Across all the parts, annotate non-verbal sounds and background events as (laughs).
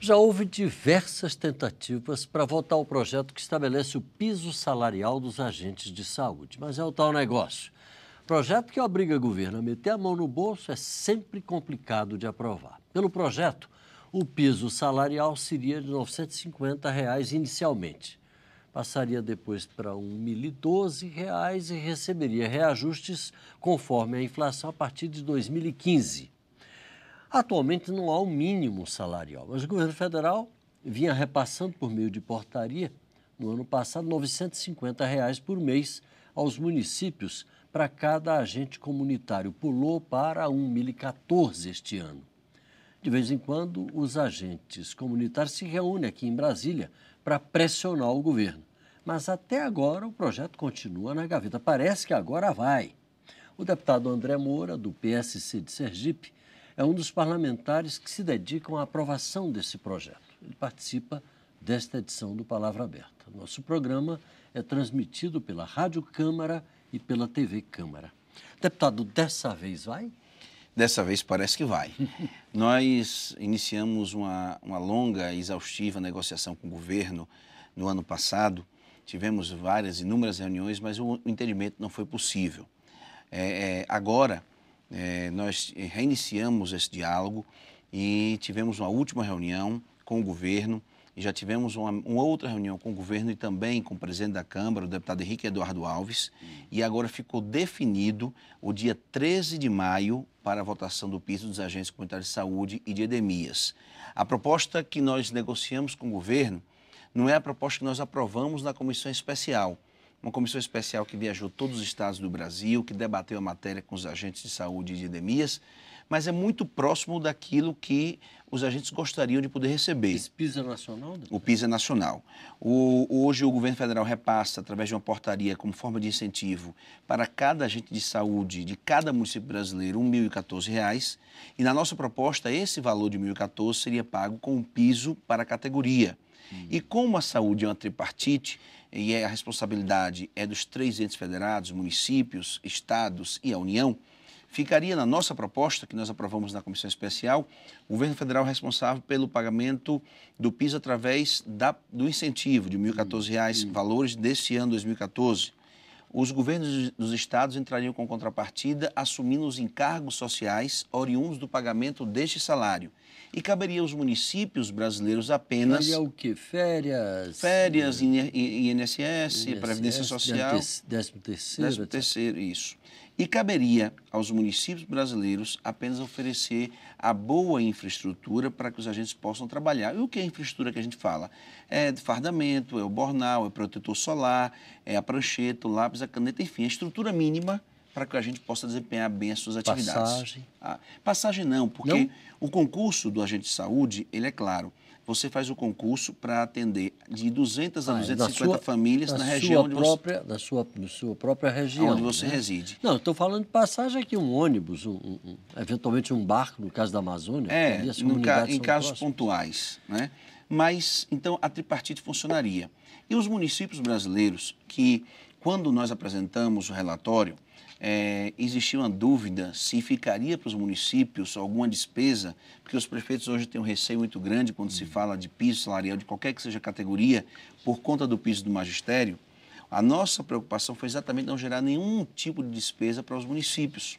Já houve diversas tentativas para votar o projeto que estabelece o piso salarial dos agentes de saúde, mas é o tal negócio. Projeto que obriga o governo a meter a mão no bolso é sempre complicado de aprovar. Pelo projeto, o piso salarial seria de R$ 950 inicialmente. Passaria depois para R$ 1.012,00 e receberia reajustes conforme a inflação a partir de 2015. Atualmente não há um mínimo salarial, mas o governo federal vinha repassando por meio de portaria, no ano passado, R$ 950 reais por mês aos municípios para cada agente comunitário. Pulou para R$ 1.014 este ano. De vez em quando, os agentes comunitários se reúnem aqui em Brasília para pressionar o governo. Mas até agora o projeto continua na gaveta. Parece que agora vai. O deputado André Moura, do PSC de Sergipe, é um dos parlamentares que se dedicam à aprovação desse projeto. Ele participa desta edição do Palavra Aberta. Nosso programa é transmitido pela Rádio Câmara e pela TV Câmara. Deputado, dessa vez vai? Dessa vez parece que vai. (laughs) Nós iniciamos uma, uma longa e exaustiva negociação com o governo no ano passado. Tivemos várias, inúmeras reuniões, mas o entendimento não foi possível. É, é agora, é, nós reiniciamos esse diálogo e tivemos uma última reunião com o governo e já tivemos uma, uma, outra reunião com o governo e também com o presidente da Câmara, o deputado Henrique Eduardo Alves, e agora ficou definido o dia 13 de maio para a votação do piso dos agentes comunitários de saúde e de edemias. A proposta que nós negociamos com o governo não é a proposta que nós aprovamos na comissão especial. Uma comissão especial que viajou todos os estados do Brasil, que debateu a matéria com os agentes de saúde e de edemias, mas é muito próximo daquilo que os agentes gostariam de poder receber. Esse PISA é, é nacional? O PISA é nacional. O, hoje o governo federal repassa, através de uma portaria, como forma de incentivo, para cada agente de saúde de cada município brasileiro, R$ 1.014. E na nossa proposta, esse valor de R$ 1.014 seria pago com um piso para a categoria. Hum. E como a saúde é uma tripartite, e é a responsabilidade é dos três entes federados, municípios, estados e a União, Ficaria na nossa proposta, que nós aprovamos na Comissão Especial, o governo federal responsável pelo pagamento do PIS através da, do incentivo de R$ 1.014, uhum. valores desse ano 2014. Os governos dos estados entrariam com contrapartida assumindo os encargos sociais oriundos do pagamento deste salário e caberia aos municípios brasileiros apenas. o Férias? Férias, né? INSS, INSS Previdência Social. 13 terceiro. isso. E caberia aos municípios brasileiros apenas oferecer a boa infraestrutura para que os agentes possam trabalhar. E o que é a infraestrutura que a gente fala? É de fardamento, é o bornal, é o protetor solar, é a prancheta, o lápis, a caneta, enfim, a estrutura mínima para que a gente possa desempenhar bem as suas atividades. Passagem? Ah, passagem não, porque não? o concurso do agente de saúde, ele é claro, você faz o concurso para atender de 200 a ah, 250 sua, famílias na região sua onde própria, você... Da sua, da sua própria região. Onde você né? reside. Não, estou falando de passagem aqui, um ônibus, um, um, eventualmente um barco, no caso da Amazônia. É, ca, em casos próximos. pontuais. Né? Mas, então, a tripartite funcionaria. E os municípios brasileiros que, quando nós apresentamos o relatório, é, existia uma dúvida se ficaria para os municípios alguma despesa, porque os prefeitos hoje têm um receio muito grande quando se hum. fala de piso salarial, de qualquer que seja a categoria, por conta do piso do magistério. A nossa preocupação foi exatamente não gerar nenhum tipo de despesa para os municípios.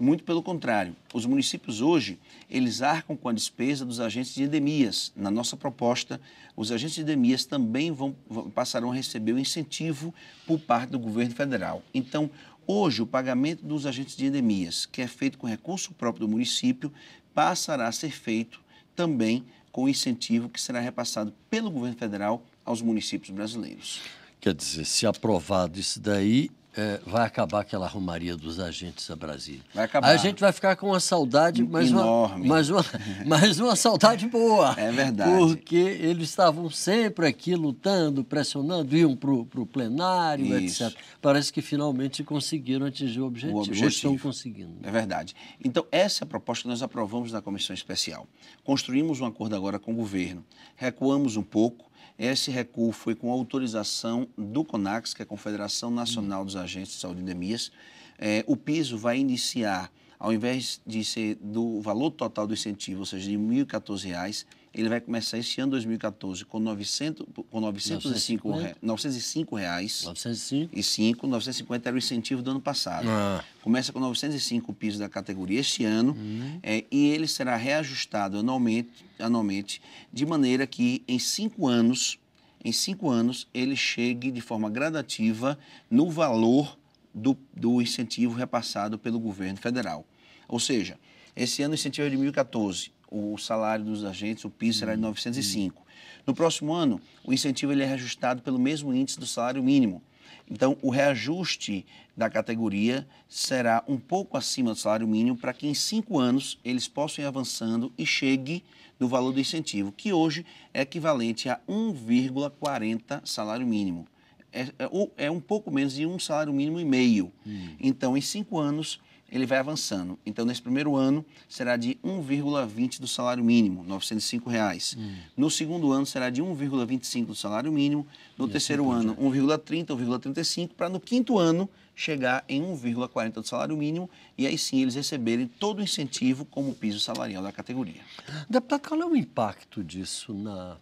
Muito pelo contrário, os municípios hoje, eles arcam com a despesa dos agentes de endemias. Na nossa proposta, os agentes de endemias também vão, passarão a receber o incentivo por parte do governo federal. Então, hoje, o pagamento dos agentes de endemias, que é feito com recurso próprio do município, passará a ser feito também com incentivo que será repassado pelo governo federal aos municípios brasileiros. Quer dizer, se aprovado isso daí, é, vai acabar aquela arrumaria dos agentes a Brasília. Vai acabar. A gente vai ficar com uma saudade, mas Enorme. uma, mas uma, (laughs) mas uma saudade boa. É verdade. Porque eles estavam sempre aqui lutando, pressionando, iam para o plenário, Isso. etc. Parece que finalmente conseguiram atingir o objetivo. O objetivo. Hoje estão conseguindo. É verdade. Então, essa é a proposta que nós aprovamos na comissão especial. Construímos um acordo agora com o governo. Recuamos um pouco esse recuo foi com autorização do CONAX, que é a Confederação Nacional dos Agentes de Saúde e Endemias. É, o piso vai iniciar ao invés de ser do valor total do incentivo, ou seja, de R$ 1.014, ele vai começar esse ano 2014 com, 900, com 905, 950. Re, 905 reais. 905. E 5, 950 era o incentivo do ano passado. Ah. Começa com 905 o piso da categoria este ano uhum. é, e ele será reajustado anualmente, anualmente, de maneira que em cinco anos, em cinco anos, ele chegue de forma gradativa no valor do, do incentivo repassado pelo governo federal. Ou seja, esse ano o incentivo é de 1.014, o salário dos agentes, o PIS, será de 905. Hum, hum. No próximo ano, o incentivo ele é reajustado pelo mesmo índice do salário mínimo. Então, o reajuste da categoria será um pouco acima do salário mínimo para que em cinco anos eles possam ir avançando e chegue no valor do incentivo, que hoje é equivalente a 1,40 salário mínimo é, é, é um pouco menos de um salário mínimo e meio. Hum. Então, em cinco anos, ele vai avançando. Então, nesse primeiro ano, será de 1,20 do salário mínimo, R$ 905. Reais. Hum. No segundo ano, será de 1,25 do salário mínimo. No e assim terceiro assim ano, 1,30, 1,35, para no quinto ano chegar em 1,40 do salário mínimo e aí sim eles receberem todo o incentivo como piso salarial da categoria. Deputado, qual é o impacto disso na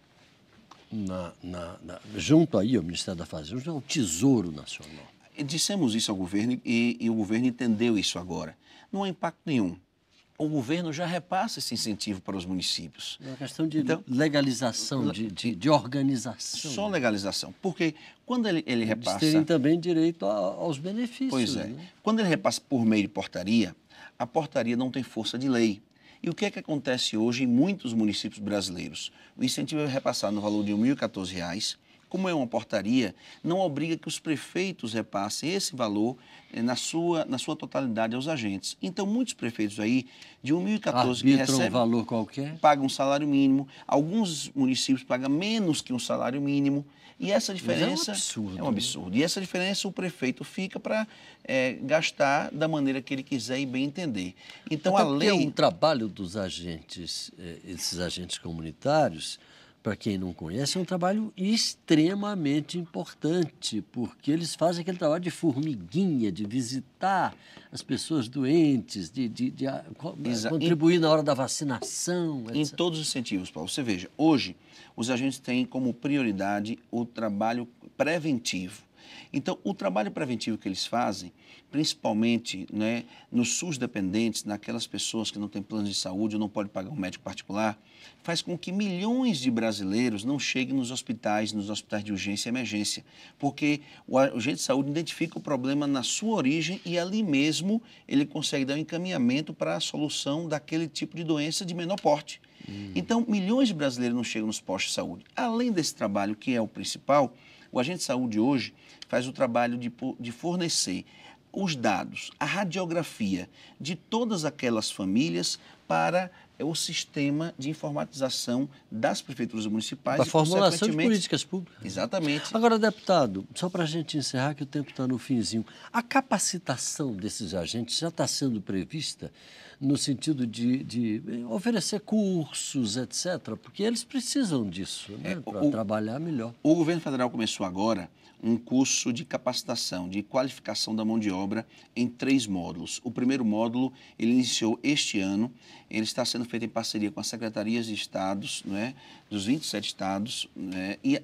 na, na, na, junto aí ao Ministério da Fazenda, o Tesouro Nacional. Dissemos isso ao governo e, e o governo entendeu isso agora. Não há impacto nenhum o governo já repassa esse incentivo para os municípios. É uma questão de então, legalização, de, de, de, organização. Só legalização. Porque quando ele, ele repassa. Eles têm também direito a, aos benefícios. Pois é. Né? Quando ele repassa por meio de portaria, a portaria não tem força de lei. E o que é que acontece hoje em muitos municípios brasileiros? O incentivo é repassado no valor de R$ 1.014 como é uma portaria, não obriga que os prefeitos repassem esse valor eh, na sua, na sua totalidade aos agentes. Então, muitos prefeitos aí, de 1.014 que recebem... um valor qualquer? Pagam um salário mínimo. Alguns municípios pagam menos que um salário mínimo. E essa diferença... Mas é um absurdo. É um né? absurdo. E essa diferença o prefeito fica para é, eh, gastar da maneira que ele quiser e bem entender. Então, Até a lei... É um trabalho dos agentes, eh, esses agentes comunitários para quem não conhece, é um trabalho extremamente importante, porque eles fazem aquele trabalho de formiguinha, de visitar as pessoas doentes, de, de, de ah, eh, contribuir em, na hora da vacinação. Etc. Em todos os sentidos, Paulo. Você veja, hoje os agentes têm como prioridade o trabalho preventivo. Então, o trabalho preventivo que eles fazem, principalmente né, nos SUS dependentes, naquelas pessoas que não têm plano de saúde ou não podem pagar um médico particular, faz com que milhões de brasileiros não cheguem nos hospitais, nos hospitais de urgência e emergência, porque o agente de saúde identifica o problema na sua origem e ali mesmo ele consegue dar um encaminhamento para a solução daquele tipo de doença de menor porte. Hum. Então, milhões de brasileiros não chegam nos postos de saúde. Além desse trabalho, que é o principal, o agente de saúde hoje faz o trabalho de, de fornecer os dados, a radiografia de todas aquelas famílias para o sistema de informatização das prefeituras municipais. A formulação de políticas públicas. Exatamente. Agora, deputado, só para a gente encerrar, que o tempo está no finzinho, a capacitação desses agentes já está sendo prevista no sentido de, de oferecer cursos, etc., porque eles precisam disso né, é, para trabalhar melhor. O governo federal começou agora um curso de capacitação, de qualificação da mão de obra em três módulos. O primeiro módulo ele iniciou este ano, ele está sendo feito em parceria com as secretarias de estados, não é? dos 27 estados, né, e a,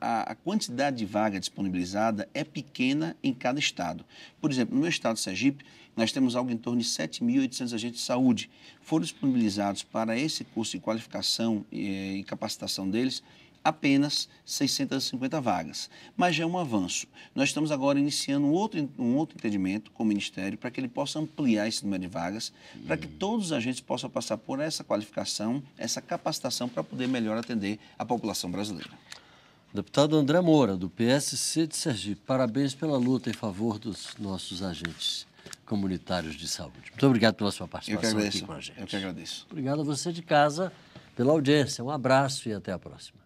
a, a, quantidade de vaga disponibilizada é pequena em cada estado. Por exemplo, no meu estado de Sergipe, nós temos algo em torno de 7.800 agentes de saúde. Foram disponibilizados para esse curso de qualificação e, eh, e capacitação deles apenas 650 vagas, mas já é um avanço. Nós estamos agora iniciando um outro, um outro entendimento com o Ministério para que ele possa ampliar esse número de vagas, uhum. para que todos os agentes possam passar por essa qualificação, essa capacitação para poder melhor atender a população brasileira. Deputado André Moura, do PSC de Sergipe, parabéns pela luta em favor dos nossos agentes comunitários de saúde. Muito obrigado pela sua participação aqui com a gente. Eu que agradeço. Obrigado a você de casa pela audiência. Um abraço e até a próxima.